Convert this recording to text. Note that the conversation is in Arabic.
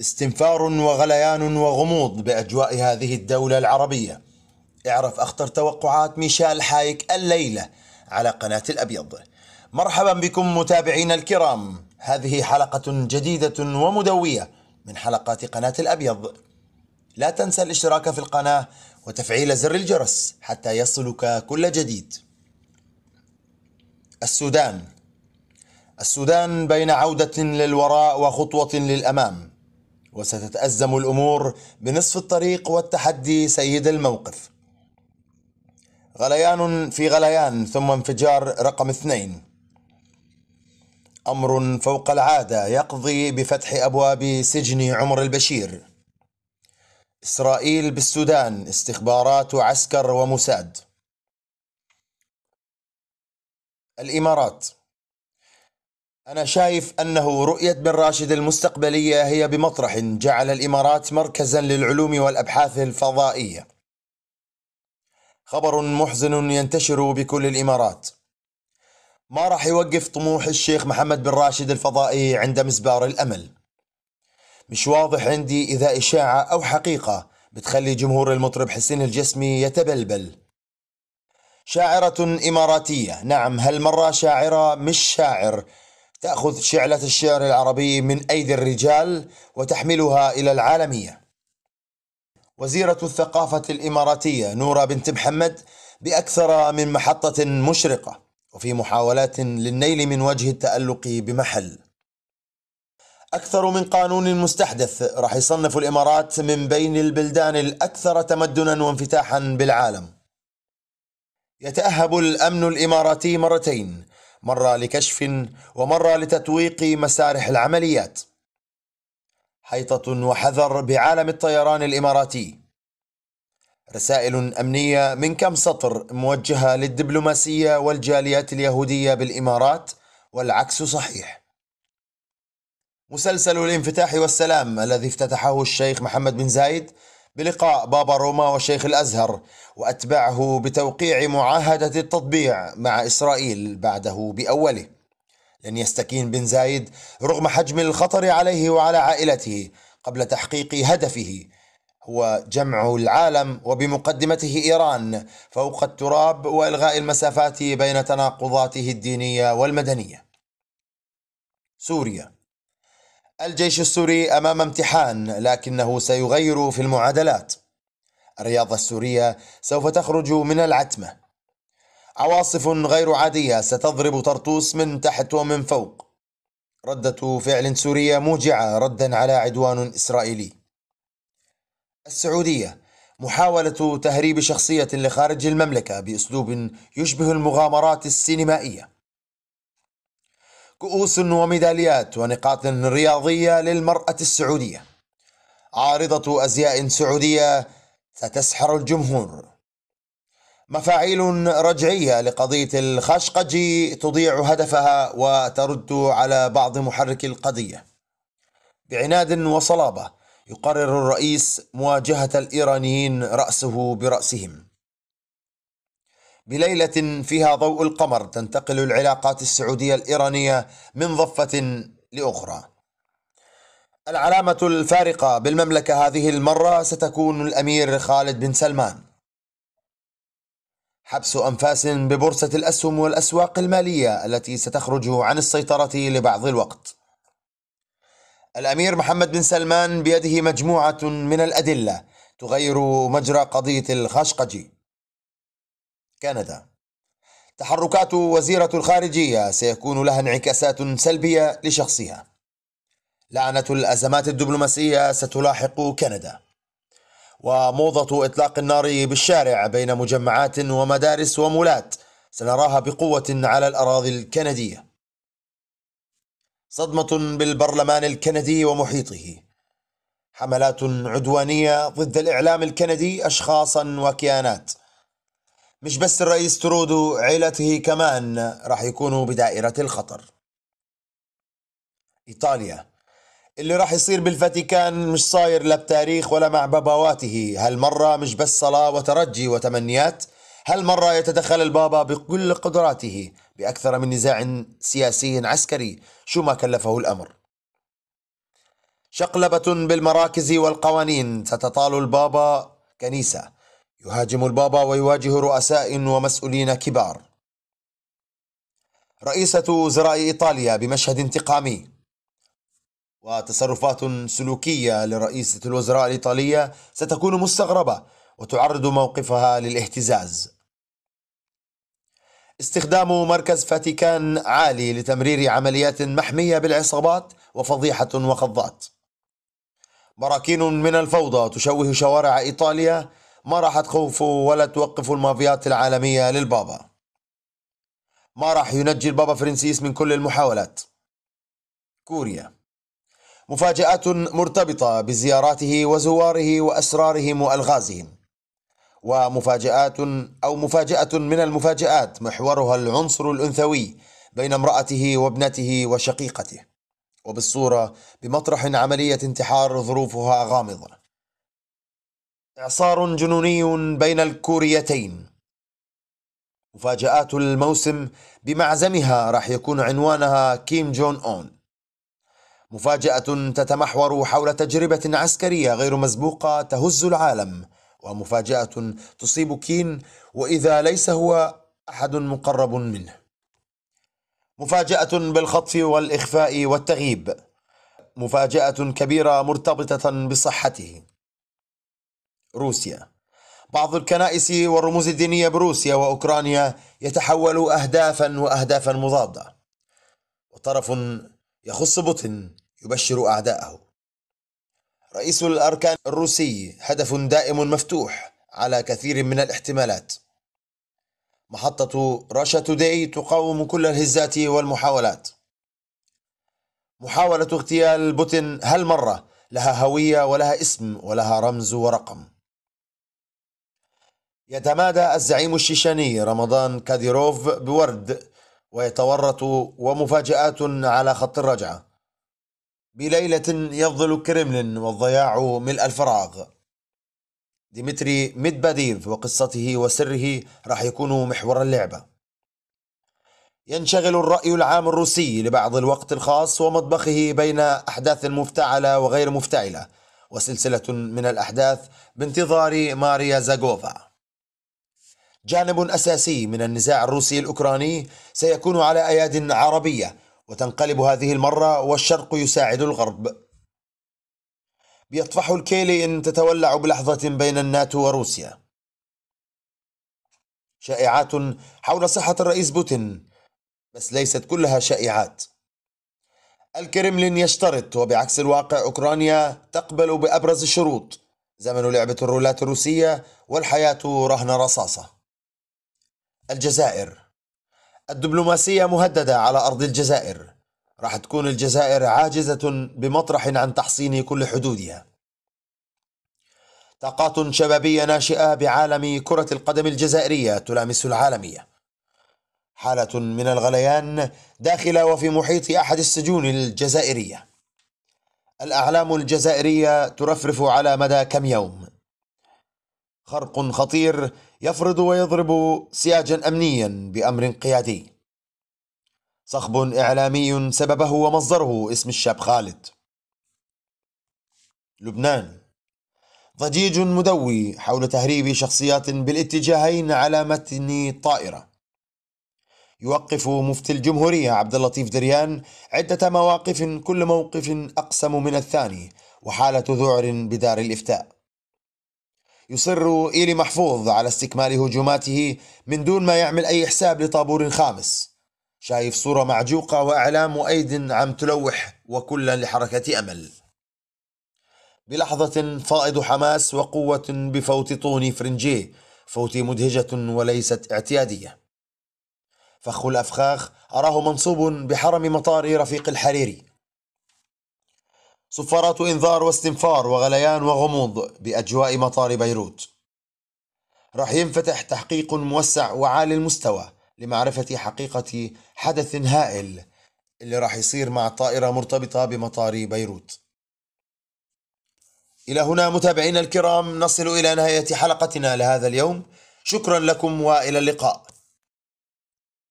استنفار وغليان وغموض بأجواء هذه الدولة العربية اعرف أخطر توقعات ميشال حايك الليلة على قناة الأبيض مرحبا بكم متابعينا الكرام هذه حلقة جديدة ومدوية من حلقات قناة الأبيض لا تنسى الاشتراك في القناة وتفعيل زر الجرس حتى يصلك كل جديد السودان السودان بين عودة للوراء وخطوة للأمام وستتأزم الأمور بنصف الطريق والتحدي سيد الموقف غليان في غليان ثم انفجار رقم اثنين أمر فوق العادة يقضي بفتح أبواب سجن عمر البشير إسرائيل بالسودان استخبارات وعسكر وموساد الإمارات أنا شايف أنه رؤية بن راشد المستقبلية هي بمطرح جعل الإمارات مركزا للعلوم والأبحاث الفضائية. خبر محزن ينتشر بكل الإمارات. ما راح يوقف طموح الشيخ محمد بن راشد الفضائي عند مسبار الأمل. مش واضح عندي إذا إشاعة أو حقيقة بتخلي جمهور المطرب حسين الجسمي يتبلبل. شاعرة إماراتية، نعم هالمرة شاعرة مش شاعر. تأخذ شعلة الشعر العربي من أيدي الرجال وتحملها إلى العالمية. وزيرة الثقافة الإماراتية نورة بنت محمد بأكثر من محطة مشرقة وفي محاولات للنيل من وجه التألق بمحل. أكثر من قانون مستحدث راح يصنف الإمارات من بين البلدان الأكثر تمدنا وانفتاحا بالعالم. يتأهب الأمن الإماراتي مرتين مرة لكشف ومرة لتتويق مسارح العمليات حيطة وحذر بعالم الطيران الإماراتي رسائل أمنية من كم سطر موجهة للدبلوماسية والجاليات اليهودية بالإمارات والعكس صحيح مسلسل الانفتاح والسلام الذي افتتحه الشيخ محمد بن زايد بلقاء بابا روما وشيخ الازهر واتبعه بتوقيع معاهده التطبيع مع اسرائيل بعده باوله لن يستكين بن زايد رغم حجم الخطر عليه وعلى عائلته قبل تحقيق هدفه هو جمع العالم وبمقدمته ايران فوق التراب والغاء المسافات بين تناقضاته الدينيه والمدنيه سوريا الجيش السوري امام امتحان لكنه سيغير في المعادلات الرياضه السوريه سوف تخرج من العتمه عواصف غير عاديه ستضرب طرطوس من تحت ومن فوق رده فعل سوريه موجعه ردا على عدوان اسرائيلي السعوديه محاوله تهريب شخصيه لخارج المملكه باسلوب يشبه المغامرات السينمائيه كؤوس وميداليات ونقاط رياضية للمرأة السعودية عارضة أزياء سعودية ستسحر الجمهور مفاعيل رجعية لقضية الخشقجي تضيع هدفها وترد على بعض محركي القضية بعناد وصلابة يقرر الرئيس مواجهة الإيرانيين رأسه برأسهم بليلة فيها ضوء القمر تنتقل العلاقات السعودية الإيرانية من ضفة لأخرى. العلامة الفارقة بالمملكة هذه المرة ستكون الأمير خالد بن سلمان. حبس أنفاس ببورصة الأسهم والأسواق المالية التي ستخرج عن السيطرة لبعض الوقت. الأمير محمد بن سلمان بيده مجموعة من الأدلة تغير مجرى قضية الخشقجي. كندا تحركات وزيرة الخارجية سيكون لها انعكاسات سلبية لشخصها لعنة الأزمات الدبلوماسية ستلاحق كندا وموضة إطلاق النار بالشارع بين مجمعات ومدارس ومولات سنراها بقوة على الأراضي الكندية صدمة بالبرلمان الكندي ومحيطه حملات عدوانية ضد الإعلام الكندي أشخاصا وكيانات مش بس الرئيس ترودو عيلته كمان راح يكونوا بدائرة الخطر إيطاليا اللي راح يصير بالفاتيكان مش صاير لا بتاريخ ولا مع باباواته هالمرة مش بس صلاة وترجي وتمنيات هالمرة يتدخل البابا بكل قدراته بأكثر من نزاع سياسي عسكري شو ما كلفه الأمر شقلبة بالمراكز والقوانين ستطال البابا كنيسة يهاجم البابا ويواجه رؤساء ومسؤولين كبار رئيسة وزراء إيطاليا بمشهد انتقامي وتصرفات سلوكية لرئيسة الوزراء الإيطالية ستكون مستغربة وتعرض موقفها للاهتزاز استخدام مركز فاتيكان عالي لتمرير عمليات محمية بالعصابات وفضيحة وخضات براكين من الفوضى تشوه شوارع إيطاليا ما راح تخوفوا ولا توقفوا المافيات العالمية للبابا ما راح ينجي البابا فرنسيس من كل المحاولات كوريا مفاجآت مرتبطة بزياراته وزواره وأسرارهم وألغازهم ومفاجآت أو مفاجأة من المفاجآت محورها العنصر الأنثوي بين امرأته وابنته وشقيقته وبالصورة بمطرح عملية انتحار ظروفها غامضة إعصار جنوني بين الكوريتين مفاجآت الموسم بمعزمها راح يكون عنوانها كيم جون أون مفاجأة تتمحور حول تجربة عسكرية غير مسبوقة تهز العالم ومفاجأة تصيب كين وإذا ليس هو أحد مقرب منه مفاجأة بالخطف والإخفاء والتغييب مفاجأة كبيرة مرتبطة بصحته روسيا بعض الكنائس والرموز الدينية بروسيا وأوكرانيا يتحول أهدافا وأهدافا مضادة وطرف يخص بوتين يبشر أعداءه رئيس الأركان الروسي هدف دائم مفتوح على كثير من الاحتمالات محطة راشا توداي تقاوم كل الهزات والمحاولات محاولة اغتيال بوتين هالمرة لها هوية ولها اسم ولها رمز ورقم يتمادى الزعيم الشيشاني رمضان كاديروف بورد ويتورط ومفاجآت على خط الرجعة بليلة يفضل كريملين والضياع ملء الفراغ ديمتري ميدباديف وقصته وسره راح يكون محور اللعبة ينشغل الرأي العام الروسي لبعض الوقت الخاص ومطبخه بين أحداث مفتعلة وغير مفتعلة وسلسلة من الأحداث بانتظار ماريا زاغوفا جانب أساسي من النزاع الروسي الأوكراني سيكون على أياد عربية وتنقلب هذه المرة والشرق يساعد الغرب بيطفح الكيلي إن تتولع بلحظة بين الناتو وروسيا شائعات حول صحة الرئيس بوتين بس ليست كلها شائعات الكرملين يشترط وبعكس الواقع أوكرانيا تقبل بأبرز الشروط زمن لعبة الرولات الروسية والحياة رهن رصاصة الجزائر الدبلوماسية مهددة على أرض الجزائر راح تكون الجزائر عاجزة بمطرح عن تحصين كل حدودها طاقات شبابية ناشئة بعالم كرة القدم الجزائرية تلامس العالمية حالة من الغليان داخل وفي محيط أحد السجون الجزائرية الأعلام الجزائرية ترفرف على مدى كم يوم خرق خطير يفرض ويضرب سياجا أمنيا بأمر قيادي صخب إعلامي سببه ومصدره اسم الشاب خالد لبنان ضجيج مدوي حول تهريب شخصيات بالاتجاهين على متن طائرة يوقف مفتي الجمهورية عبد اللطيف دريان عدة مواقف كل موقف أقسم من الثاني وحالة ذعر بدار الإفتاء يصر إيلي محفوظ على استكمال هجوماته من دون ما يعمل أي حساب لطابور خامس شايف صورة معجوقة وأعلام وأيد عم تلوح وكلا لحركة أمل بلحظة فائض حماس وقوة بفوت طوني فرنجيه فوتي مدهجة وليست اعتيادية فخ الأفخاخ أراه منصوب بحرم مطار رفيق الحريري صفارات إنذار واستنفار وغليان وغموض بأجواء مطار بيروت راح ينفتح تحقيق موسع وعالي المستوى لمعرفة حقيقة حدث هائل اللي راح يصير مع طائرة مرتبطة بمطار بيروت إلى هنا متابعينا الكرام نصل إلى نهاية حلقتنا لهذا اليوم شكرا لكم والى اللقاء